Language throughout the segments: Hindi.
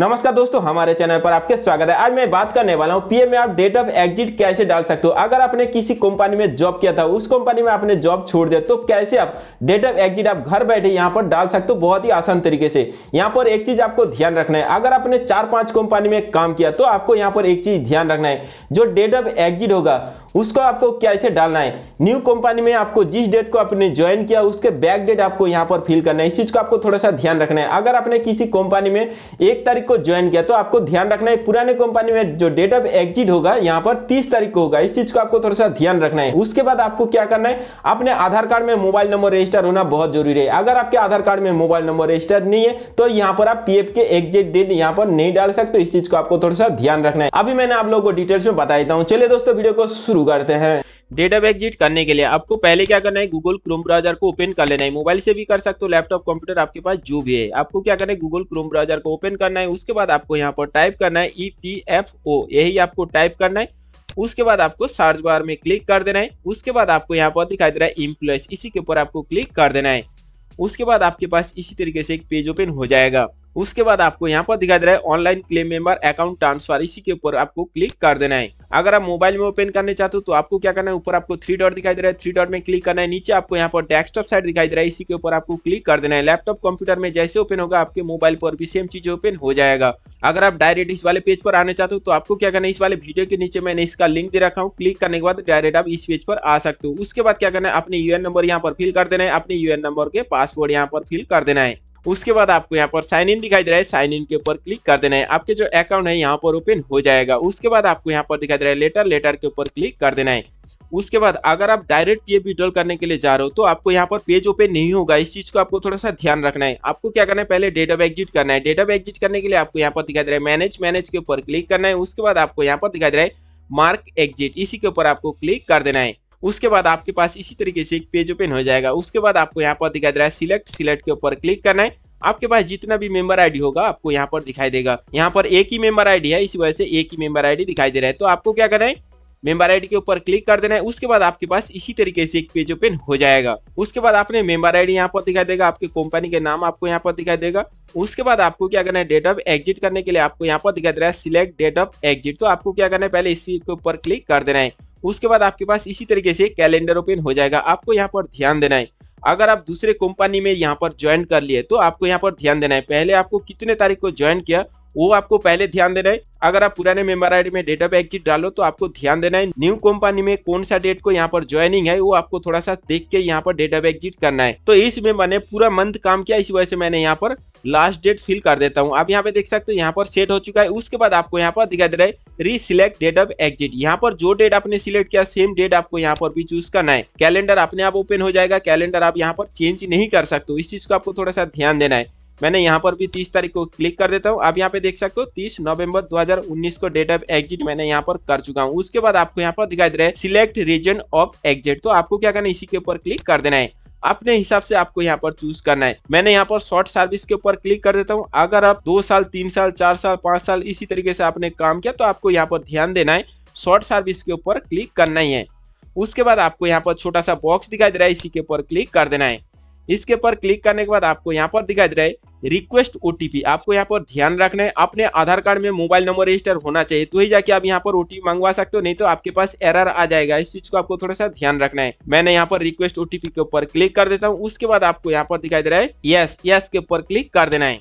नमस्कार दोस्तों हमारे चैनल पर आपके स्वागत है आज मैं बात करने वाला हूँ पीएम में आप डेट ऑफ एग्जिट कैसे डाल सकते हो अगर आपने किसी कंपनी में जॉब किया था उस कंपनी में आपने जॉब छोड़ दिया तो कैसे आप डेट ऑफ एग्जिट आप घर बैठे यहाँ पर डाल सकते हो बहुत ही आसान तरीके से यहाँ पर एक चीज आपको ध्यान रखना है अगर आपने चार पांच कंपनी में काम किया तो आपको यहाँ पर एक चीज ध्यान रखना है जो डेट ऑफ एग्जिट होगा उसको आपको कैसे डालना है न्यू कंपनी में आपको जिस डेट को आपने ज्वाइन किया उसके बैक डेट आपको यहाँ पर फिल करना है इस चीज़ को आपको थोड़ा सा ध्यान रखना है अगर आपने किसी कंपनी में एक तारीख को ज्वाइन किया तो आपको ध्यान रखना है पुराने कंपनी में जो डेट ऑफ एग्जिट होगा यहाँ पर तीस तारीख को होगा इस चीज़ को आपको थोड़ा सा ध्यान रखना है उसके बाद आपको क्या करना है अपने आधार कार्ड में मोबाइल नंबर रजिस्टर होना बहुत जरूरी है अगर आपके आधार कार्ड में मोबाइल नंबर रजिस्टर नहीं है तो यहाँ पर आप पी के एग्जिट डेट यहाँ पर नहीं डाल सकते इस चीज़ को आपको थोड़ा सा ध्यान रखना है अभी मैंने आप लोगों को डिटेल्स में बता देता हूँ चलिए दोस्तों वीडियो को शुरू शुरू करते हैं डेटा एग्जिट करने के लिए आपको पहले क्या करना है गूगल क्रोम ब्राउजर को ओपन कर लेना है मोबाइल से भी कर सकते हो लैपटॉप कंप्यूटर आपके पास जो भी है आपको क्या करना है गूगल क्रोम ब्राउजर को ओपन करना है उसके बाद आपको यहाँ पर टाइप करना है ई पी एफ ओ यही आपको टाइप करना है उसके बाद आपको सर्च बार में क्लिक कर देना है उसके बाद आपको यहाँ पर दिखाई दे रहा है इम्प्लॉयस इसी के ऊपर आपको क्लिक कर देना है उसके बाद आपके पास इसी तरीके से एक पेज ओपन हो जाएगा उसके बाद आपको यहाँ पर दिखाई दे रहा है online claim member account transfer इसी के ऊपर आपको क्लिक कर देना है अगर आप मोबाइल में ओपन करने चाहते हो तो आपको क्या करना है ऊपर आपको थ्री डॉट दिखाई दे रहा है थ्री डॉट में क्लिक करना है नीचे आपको यहाँ पर डेस्कटॉप साइड दिखाई दे रहा है इसी के ऊपर आपको क्लिक कर देना है लैपटॉप कंप्यूटर में जैसे ओपन होगा आपके मोबाइल पर भी सेम चीज ओपन हो जाएगा अगर आप डायरेक्ट इस वाले पेज पर आने चाहते हो तो आपको क्या करना है इस वाले वीडियो के नीचे मैंने इसका लिंक दे रखा हूँ क्लिक करने के बाद डायरेक्ट आप इस पेज पर आ सकते हो उसके बाद क्या करना है अपने यूएन नंबर यहाँ पर फिल कर देना है अपने यूएन नंबर के पासवर्ड यहाँ पर फिल कर देना है उसके बाद आपको यहाँ पर साइन इन दिखाई दे रहा है साइन इन के ऊपर क्लिक कर देना है आपके जो अकाउंट है यहाँ पर ओपन हो जाएगा उसके बाद आपको यहाँ पर दिखाई दे रहा है लेटर लेटर के ऊपर क्लिक कर देना है उसके बाद अगर आप डायरेक्ट पीएफ विड्रॉल करने के लिए जा रहे हो तो आपको यहाँ पर पेज ओपन नहीं होगा इस चीज को आपको थोड़ा सा ध्यान रखना है आपको क्या करना है पहले डेट ऑफ एग्जिट करना है डेट ऑफ एग्जिट करने के लिए आपको यहाँ पर दिखाई दे रहा है मैनेज मैनेज के ऊपर क्लिक करना है उसके बाद आपको यहाँ पर दिखाई दे रहा है मार्क एग्जिट इसी के ऊपर आपको क्लिक कर देना है उसके बाद आपके पास इसी तरीके से एक पेज ओपन हो जाएगा उसके बाद आपको यहाँ पर दिखाई दे रहा है सिलेक्ट सिलेक्ट के ऊपर क्लिक करना है आपके पास जितना भी मेंबर आईडी होगा आपको यहाँ पर दिखाई देगा यहाँ पर एक ही मेंबर आईडी है इसी वजह से एक ही मेंबर आईडी दिखाई दे रहा है तो आपको क्या करना है मेंबर आईडी के ऊपर क्लिक कर देना है उसके बाद आपके पास इसी तरीके से एक पेज ओपन हो जाएगा उसके बाद आपने मेंबर आईडी यहाँ पर दिखाई देगा आपके कंपनी के नाम आपको यहाँ पर दिखाई देगा उसके बाद आपको क्या करना है डेट ऑफ एग्जिट करने के लिए आपको यहाँ पर दिखाई दे रहा है सिलेक्ट डेट ऑफ एग्जिट तो आपको क्या करना है पहले इसी के ऊपर क्लिक कर देना है उसके बाद आपके पास इसी तरीके से कैलेंडर ओपन हो जाएगा आपको यहाँ पर ध्यान देना है अगर आप दूसरे कंपनी में यहाँ पर ज्वाइन कर लिए तो आपको यहाँ पर ध्यान देना है पहले आपको कितने तारीख को ज्वाइन किया वो आपको पहले ध्यान देना है अगर आप पुराने मेंबर आईडी में डेट ऑफ एग्जिट डालो तो आपको ध्यान देना है न्यू कंपनी में कौन सा डेट को यहाँ पर ज्वाइनिंग है वो आपको थोड़ा सा देख के यहाँ पर डेट ऑफ एग्जिट करना है तो इस में मैंने पूरा मंथ काम किया इस वजह से मैंने यहाँ पर लास्ट डेट फिल कर देता हूँ आप यहाँ पे देख सकते हो यहाँ पर सेट हो चुका है उसके बाद आपको यहाँ पर दिखाई दे रहा है रीसिलेक्ट डेट ऑफ एग्जिट यहाँ पर जो डेट आपने सिलेक्ट किया सेम डेट आपको यहाँ पर भी चूज करना है कैलेंडर अपने आप ओपन हो जाएगा कैलेंडर आप यहाँ पर चेंज नहीं कर सकते हो इस चीज को आपको थोड़ा सा ध्यान देना है मैंने यहाँ पर भी तीस तारीख को क्लिक कर देता हूँ आप यहाँ पे देख सकते हो तीस नवंबर 2019 को डेट ऑफ एग्जिट मैंने यहाँ पर कर चुका हूँ उसके बाद आपको यहाँ पर दिखाई दे रहा है सिलेक्ट रीजन ऑफ एग्जिट तो आपको क्या करना है इसी के ऊपर क्लिक कर देना है अपने हिसाब से आपको यहाँ पर चूज करना है मैंने यहाँ पर शॉर्ट सर्विस के ऊपर क्लिक कर देता हूँ अगर आप दो साल तीन साल चार साल पांच साल इसी तरीके से आपने काम किया तो आपको यहाँ पर ध्यान देना है शॉर्ट सर्विस के ऊपर क्लिक करना ही है उसके बाद आपको यहाँ पर छोटा सा बॉक्स दिखाई दे रहा है इसी के ऊपर क्लिक कर देना है इसके ऊपर क्लिक करने के बाद आपको यहाँ पर दिखाई दे रहा है रिक्वेस्ट ओटीपी आपको यहाँ पर ध्यान रखना है अपने आधार कार्ड में मोबाइल नंबर रजिस्टर होना चाहिए तो ही जाके आप यहाँ पर ओटीपी मंगवा सकते हो नहीं तो आपके पास एरर आ जाएगा इस चीज को आपको थोड़ा सा ध्यान रखना है मैंने यहाँ पर रिक्वेस्ट ओटीपी के ऊपर क्लिक कर देता हूँ उसके बाद आपको यहाँ पर दिखाई दे रहा है यस यस के ऊपर क्लिक कर देना है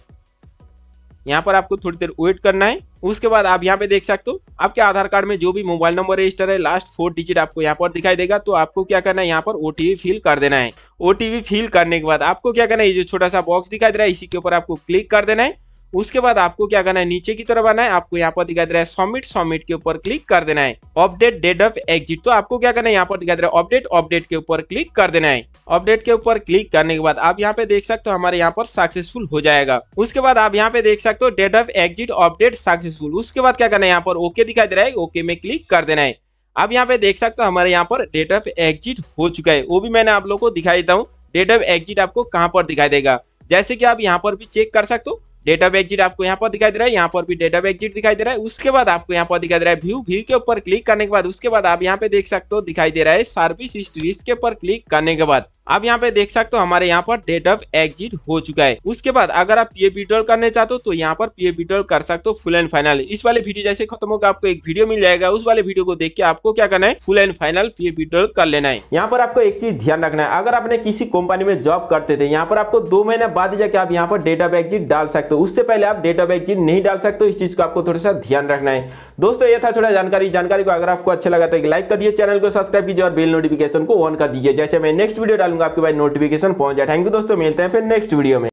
यहाँ पर आपको थोड़ी देर वेट करना है उसके बाद आप यहाँ पे देख सकते हो आपके आधार कार्ड में जो भी मोबाइल नंबर रजिस्टर है लास्ट फोर डिजिट आपको यहाँ पर दिखाई देगा तो आपको क्या करना है यहाँ पर ओ फिल कर देना है ओ फिल करने के बाद आपको क्या करना है ये जो छोटा सा बॉक्स दिखाई दे रहा है इसी के ऊपर आपको क्लिक कर देना है उसके बाद आपको क्या करना है नीचे की तरफ आना है आपको यहाँ पर दिखाई दे रहा है सबमिट सबमिट के ऊपर क्लिक कर देना है अपडेट डेट ऑफ एग्जिट तो आपको क्या करना है यहाँ पर दिखाई दे रहा है अपडेट अपडेट के ऊपर क्लिक कर देना है अपडेट के ऊपर क्लिक करने के बाद आप यहाँ पे देख सकते हो हमारे यहाँ पर सक्सेसफुल हो जाएगा उसके बाद आप यहाँ पे देख सकते हो date of exit update successful उसके बाद क्या करना है यहाँ पर ओके दिखाई दे रहा है ओके में क्लिक कर देना है आप यहाँ पे देख सकते हो हमारे यहाँ पर डेट ऑफ एग्जिट हो चुका है वो भी मैंने आप लोग को दिखाई देता हूँ डेट ऑफ एग्जिट आपको कहाँ पर दिखाई देगा जैसे कि आप यहाँ पर भी चेक कर सकते हो डेटा ऑफ एग्जिट आपको यहाँ पर दिखाई दे रहा है यहाँ पर भी डेटा ऑफ एग्जिट दिखाई दे रहा है उसके बाद आपको यहाँ पर दिखाई दे रहा है व्यू व्यू के ऊपर क्लिक करने के बाद उसके बाद आप यहाँ पे देख सकते हो दिखाई दे रहा है सर्विस हिस्ट्री इसके ऊपर क्लिक करने के बाद आप यहाँ पे देख सकते हो हमारे यहाँ पर डेट ऑफ एग्जिट हो चुका है उसके बाद अगर आप पीए विड्रॉल करने चाहते हो तो यहाँ पर पीए विड्रॉल कर सकते हो फुल एंड फाइनल इस वाले वीडियो जैसे खत्म होगा आपको एक वीडियो मिल जाएगा उस वाले वीडियो को देख के आपको क्या करना है full and final PF withdrawal कर लेना है यहाँ पर आपको एक चीज ध्यान रखना है अगर आपने किसी कंपनी में जॉब करते थे यहाँ पर आपको दो महीने बाद जाके आप यहाँ पर डेट ऑफ एग्जिट डाल सकते हो तो उससे पहले आप डेट ऑफ एक्जिट नहीं डाल सकते तो इस चीज को आपको थोड़ा सा ध्यान रखना है दोस्तों ये था थोड़ा जानकारी जानकारी को अगर आपको अच्छा लगा तो लाइक कर दिए चैनल को सब्सक्राइब कीजिए और बिल नोटिफिकेशन को ऑन कर दीजिए जैसे मैं नेक्स्ट वीडियो डालूंगा आपके पास नोटिफिकेशन पहुंच जाए थैंक यू दोस्तों मिलते हैं फिर नेक्स्ट वीडियो में